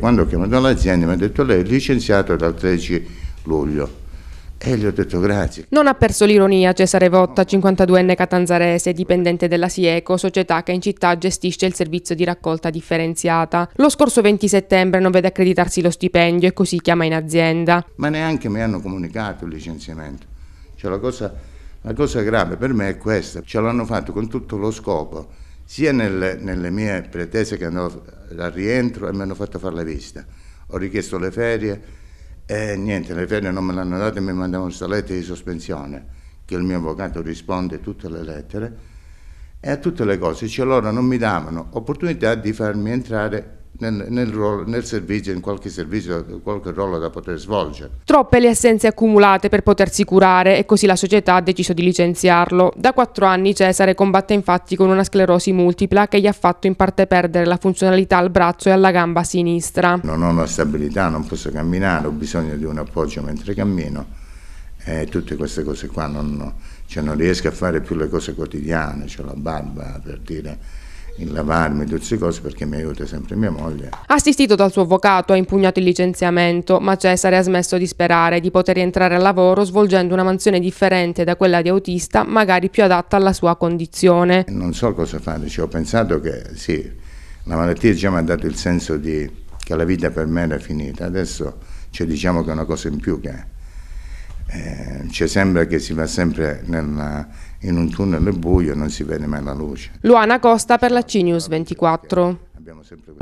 Quando ho chiamato l'azienda mi ha detto lei è licenziato dal 13 luglio. E gli ho detto grazie. Non ha perso l'ironia Cesare Votta, 52enne catanzarese, dipendente della Sieco, società che in città gestisce il servizio di raccolta differenziata. Lo scorso 20 settembre non vede accreditarsi lo stipendio e così chiama in azienda. Ma neanche mi hanno comunicato il licenziamento. Cioè la cosa, la cosa grave per me è questa, ce l'hanno fatto con tutto lo scopo sia nelle, nelle mie pretese che andavo al rientro e mi hanno fatto fare la visita. Ho richiesto le ferie e niente, le ferie non me le hanno date e mi mandavano questa lettera di sospensione, che il mio avvocato risponde a tutte le lettere e a tutte le cose. Cioè loro non mi davano opportunità di farmi entrare nel, nel, nel, servizio, in qualche servizio, qualche ruolo da poter svolgere. Troppe le assenze accumulate per potersi curare e così la società ha deciso di licenziarlo. Da quattro anni Cesare combatte infatti con una sclerosi multipla che gli ha fatto in parte perdere la funzionalità al braccio e alla gamba sinistra. Non ho una stabilità, non posso camminare, ho bisogno di un appoggio mentre cammino e tutte queste cose qua non, cioè non riesco a fare più le cose quotidiane, cioè la barba per dire il lavarmi, tutte queste cose perché mi aiuta sempre mia moglie. Assistito dal suo avvocato ha impugnato il licenziamento, ma Cesare ha smesso di sperare di poter rientrare al lavoro svolgendo una mansione differente da quella di autista, magari più adatta alla sua condizione. Non so cosa fare, cioè, ho pensato che sì, la malattia già mi ha dato il senso di, che la vita per me era finita, adesso cioè, diciamo che è una cosa in più che è eh, sembra che si va sempre nella, in un tunnel buio e non si vede mai la luce. Luana Costa per la CNews 24. Abbiamo sempre...